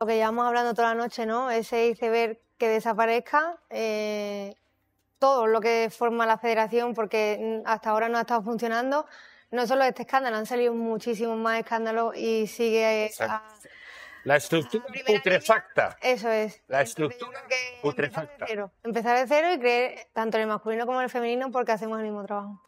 lo que llevamos hablando toda la noche, ¿no? Ese ver que desaparezca, eh, todo lo que forma la federación, porque hasta ahora no ha estado funcionando. No solo este escándalo, han salido muchísimos más escándalos y sigue. la estructura putrefacta. eso es. La estructura putrefacta. Empezar de, cero, empezar de cero y creer tanto en el masculino como en el femenino porque hacemos el mismo trabajo.